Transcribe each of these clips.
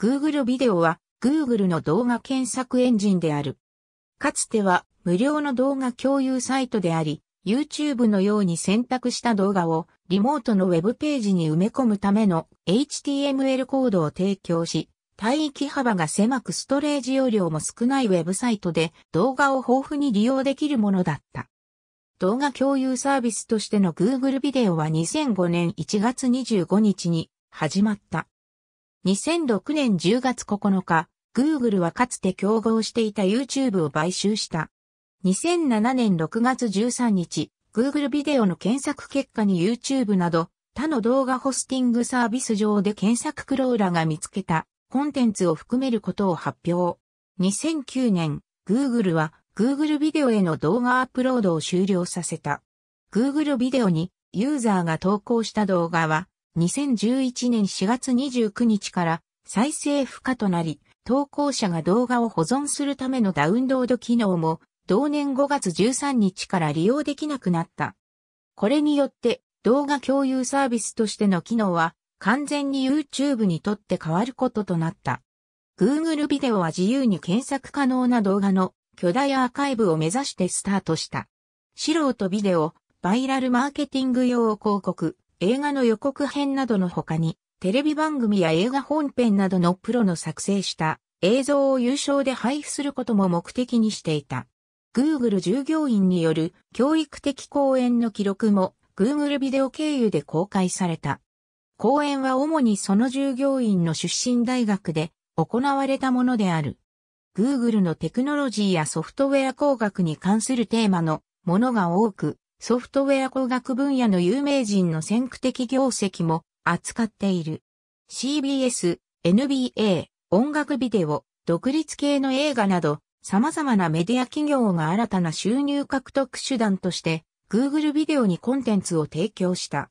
Google ビデオは Google の動画検索エンジンである。かつては無料の動画共有サイトであり、YouTube のように選択した動画をリモートのウェブページに埋め込むための HTML コードを提供し、帯域幅が狭くストレージ容量も少ないウェブサイトで動画を豊富に利用できるものだった。動画共有サービスとしての Google ビデオは2005年1月25日に始まった。2006年10月9日、Google はかつて競合していた YouTube を買収した。2007年6月13日、Google ビデオの検索結果に YouTube など他の動画ホスティングサービス上で検索クローラが見つけたコンテンツを含めることを発表。2009年、Google は Google ビデオへの動画アップロードを終了させた。Google ビデオにユーザーが投稿した動画は2011年4月29日から再生不可となり、投稿者が動画を保存するためのダウンロード機能も同年5月13日から利用できなくなった。これによって動画共有サービスとしての機能は完全に YouTube にとって変わることとなった。Google ビデオは自由に検索可能な動画の巨大アーカイブを目指してスタートした。素人ビデオ、バイラルマーケティング用広告、映画の予告編などの他に、テレビ番組や映画本編などのプロの作成した映像を有償で配布することも目的にしていた。Google 従業員による教育的講演の記録も Google ビデオ経由で公開された。講演は主にその従業員の出身大学で行われたものである。Google のテクノロジーやソフトウェア工学に関するテーマのものが多く、ソフトウェア工学分野の有名人の先駆的業績も扱っている。CBS、NBA、音楽ビデオ、独立系の映画など、様々なメディア企業が新たな収入獲得手段として、Google ビデオにコンテンツを提供した。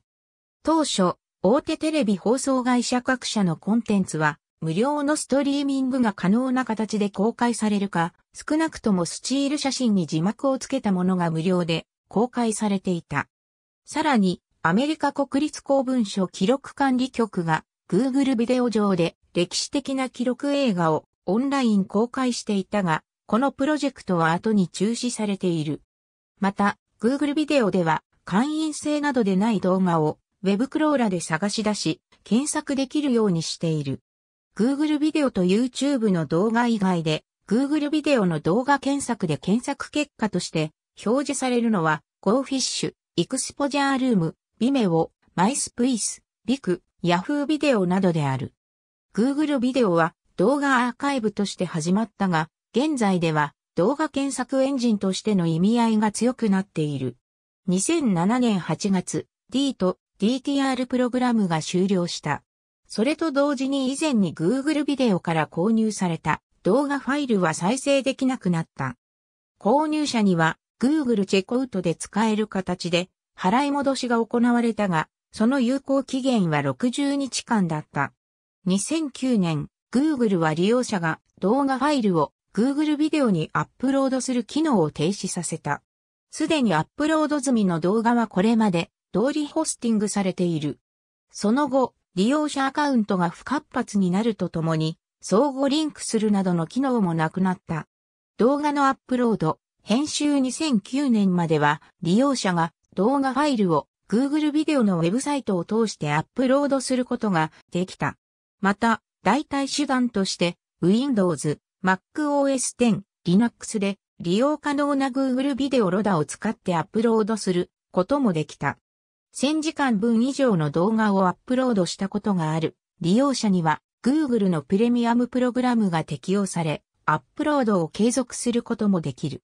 当初、大手テレビ放送会社各社のコンテンツは、無料のストリーミングが可能な形で公開されるか、少なくともスチール写真に字幕をつけたものが無料で、公開されていた。さらに、アメリカ国立公文書記録管理局が Google ビデオ上で歴史的な記録映画をオンライン公開していたが、このプロジェクトは後に中止されている。また、Google ビデオでは会員制などでない動画を Web クローラで探し出し、検索できるようにしている。Google ビデオと YouTube の動画以外で、Google ビデオの動画検索で検索結果として、表示されるのは、ゴーフィッシュ、イクスポジャールーム、ビメオ、マイスプイス、ビク、ヤフービデオなどである。Google ビデオは動画アーカイブとして始まったが、現在では動画検索エンジンとしての意味合いが強くなっている。2007年8月、D と DTR プログラムが終了した。それと同時に以前に Google ビデオから購入された動画ファイルは再生できなくなった。購入者には Google チェコウトで使える形で払い戻しが行われたが、その有効期限は60日間だった。2009年、Google は利用者が動画ファイルを Google ビデオにアップロードする機能を停止させた。すでにアップロード済みの動画はこれまで同時ホスティングされている。その後、利用者アカウントが不活発になるとともに、相互リンクするなどの機能もなくなった。動画のアップロード、編集2009年までは利用者が動画ファイルを Google ビデオのウェブサイトを通してアップロードすることができた。また、代替手段として Windows、MacOS 10、Linux で利用可能な Google ビデオロダを使ってアップロードすることもできた。1000時間分以上の動画をアップロードしたことがある利用者には Google のプレミアムプログラムが適用され、アップロードを継続することもできる。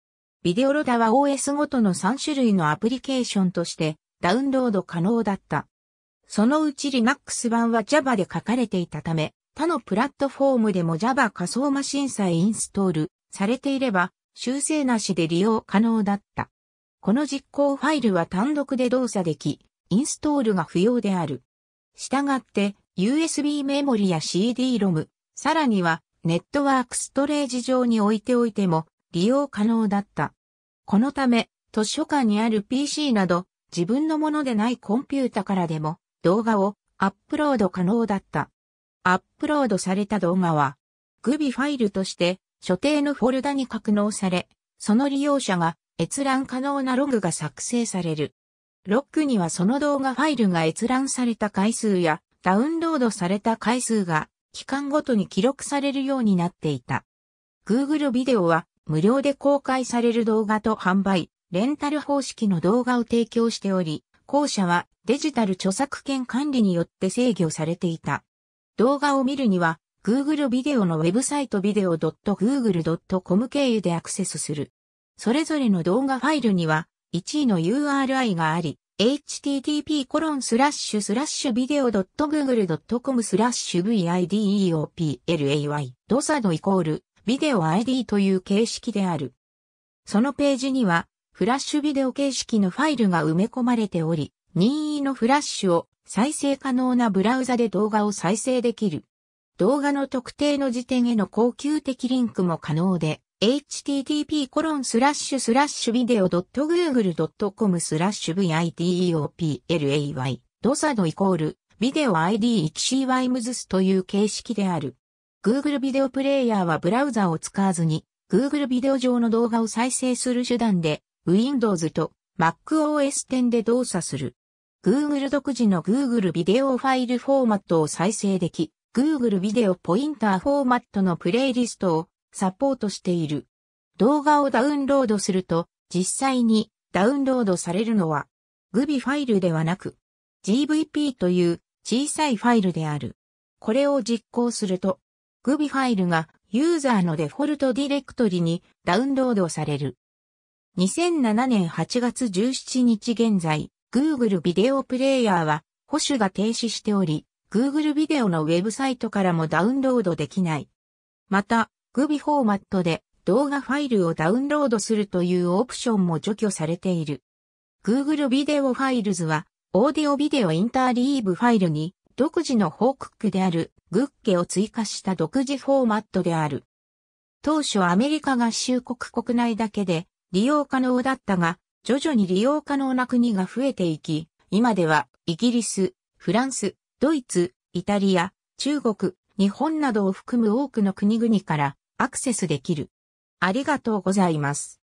ビデオロダは OS ごとの3種類のアプリケーションとしてダウンロード可能だった。そのうち Linux 版は Java で書かれていたため、他のプラットフォームでも Java 仮想マシンさえインストールされていれば修正なしで利用可能だった。この実行ファイルは単独で動作でき、インストールが不要である。したがって、USB メモリや CD-ROM、さらにはネットワークストレージ上に置いておいても利用可能だった。このため、図書館にある PC など、自分のものでないコンピュータからでも動画をアップロード可能だった。アップロードされた動画は、グビファイルとして所定のフォルダに格納され、その利用者が閲覧可能なログが作成される。ロックにはその動画ファイルが閲覧された回数やダウンロードされた回数が期間ごとに記録されるようになっていた。Google ビデオは無料で公開される動画と販売、レンタル方式の動画を提供しており、後者はデジタル著作権管理によって制御されていた。動画を見るには、Google ビデオのウェブサイトビデオ .google.com 経由でアクセスする。それぞれの動画ファイルには、1位の URI があり、http コロンスラッシュスラッシュビデオ .google.com スラッシュ vidoplaydosa e ドイコールビデオ ID という形式である。そのページには、フラッシュビデオ形式のファイルが埋め込まれており、任意のフラッシュを再生可能なブラウザで動画を再生できる。動画の特定の時点への恒久的リンクも可能で、http コロンスラッシュスラッシュビデオ .google.com スラッシュ videoplay ドサドイコールビデオ ID キシーワイムズスという形式である。Google ビデオプレイヤーはブラウザを使わずに Google ビデオ上の動画を再生する手段で Windows と MacOS 10で動作する。Google 独自の Google ビデオファイルフォーマットを再生でき、Google ビデオポインターフォーマットのプレイリストをサポートしている。動画をダウンロードすると実際にダウンロードされるのは GUBI ファイルではなく GVP という小さいファイルである。これを実行すると GUI ファイルがユーザーのデフォルトディレクトリにダウンロードされる。2007年8月17日現在、Google ビデオプレイヤーは保守が停止しており、Google ビデオのウェブサイトからもダウンロードできない。また、GUI フォーマットで動画ファイルをダウンロードするというオプションも除去されている。Google ビデオファイルズは、オーディオビデオインターリーブファイルに独自の報告であるグッケを追加した独自フォーマットである。当初アメリカ合衆国国内だけで利用可能だったが、徐々に利用可能な国が増えていき、今ではイギリス、フランス、ドイツ、イタリア、中国、日本などを含む多くの国々からアクセスできる。ありがとうございます。